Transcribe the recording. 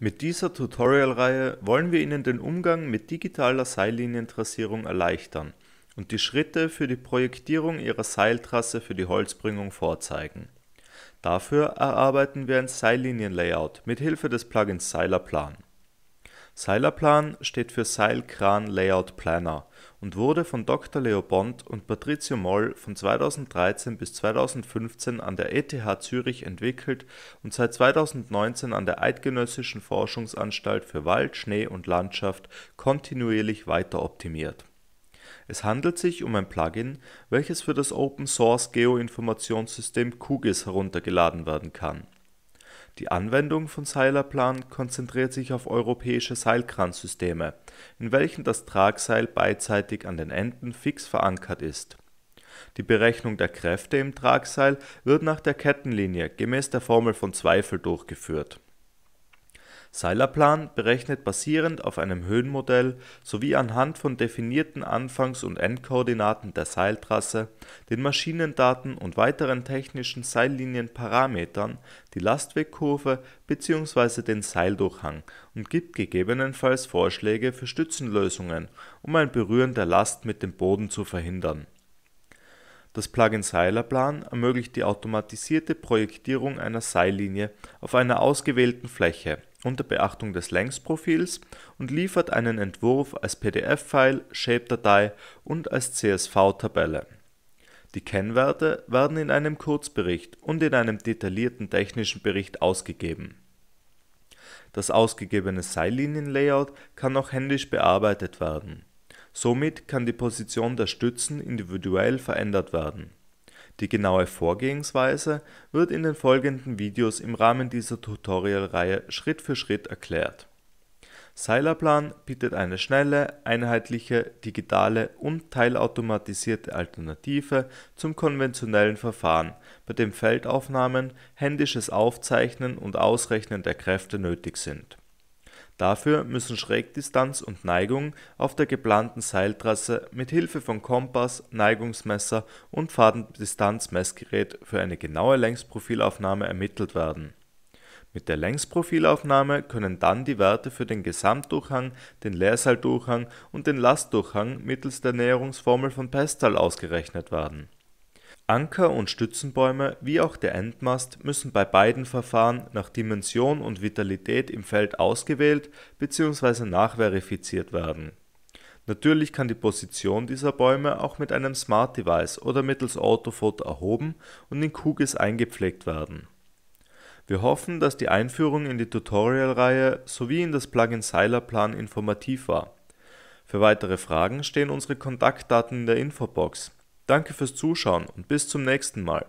Mit dieser Tutorial-Reihe wollen wir Ihnen den Umgang mit digitaler Seillinientrassierung erleichtern und die Schritte für die Projektierung Ihrer Seiltrasse für die Holzbringung vorzeigen. Dafür erarbeiten wir ein Seillinienlayout mit Hilfe des Plugins Seilerplan. Seilerplan steht für Seilkran Layout Planner und wurde von Dr. Leo Bond und Patricio Moll von 2013 bis 2015 an der ETH Zürich entwickelt und seit 2019 an der Eidgenössischen Forschungsanstalt für Wald, Schnee und Landschaft kontinuierlich weiter optimiert. Es handelt sich um ein Plugin, welches für das Open-Source-Geoinformationssystem QGIS heruntergeladen werden kann die Anwendung von Seilerplan konzentriert sich auf europäische Seilkranzsysteme, in welchen das Tragseil beidseitig an den Enden fix verankert ist. Die Berechnung der Kräfte im Tragseil wird nach der Kettenlinie gemäß der Formel von Zweifel durchgeführt Seilerplan berechnet basierend auf einem Höhenmodell sowie anhand von definierten Anfangs und Endkoordinaten der Seiltrasse, den Maschinendaten und weiteren technischen Seillinienparametern die Lastwegkurve bzw. den Seildurchhang und gibt gegebenenfalls Vorschläge für Stützenlösungen, um ein Berühren der Last mit dem Boden zu verhindern. Das Plugin Seilerplan ermöglicht die automatisierte Projektierung einer Seillinie auf einer ausgewählten Fläche unter Beachtung des Längsprofils und liefert einen Entwurf als PDF-File, Shape-Datei und als CSV-Tabelle. Die Kennwerte werden in einem Kurzbericht und in einem detaillierten technischen Bericht ausgegeben. Das ausgegebene Seillinien-Layout kann auch händisch bearbeitet werden. Somit kann die Position der Stützen individuell verändert werden die genaue Vorgehensweise wird in den folgenden Videos im Rahmen dieser Tutorial-Reihe Schritt für Schritt erklärt. Seilerplan bietet eine schnelle, einheitliche, digitale und teilautomatisierte Alternative zum konventionellen Verfahren, bei dem Feldaufnahmen, händisches Aufzeichnen und Ausrechnen der Kräfte nötig sind Dafür müssen Schrägdistanz und Neigung auf der geplanten Seiltrasse mit Hilfe von Kompass, Neigungsmesser und Fadendistanzmessgerät für eine genaue Längsprofilaufnahme ermittelt werden. Mit der Längsprofilaufnahme können dann die Werte für den Gesamtdurchhang, den Leerseildurchhang und den Lastdurchhang mittels der Näherungsformel von Pestal ausgerechnet werden Anker und Stützenbäume wie auch der Endmast müssen bei beiden Verfahren nach Dimension und Vitalität im Feld ausgewählt bzw. nachverifiziert werden. Natürlich kann die Position dieser Bäume auch mit einem Smart Device oder mittels Autofoto erhoben und in Kugis eingepflegt werden. Wir hoffen, dass die Einführung in die Tutorial-Reihe sowie in das Plugin Seilerplan informativ war. Für weitere Fragen stehen unsere Kontaktdaten in der Infobox Danke fürs Zuschauen und bis zum nächsten Mal.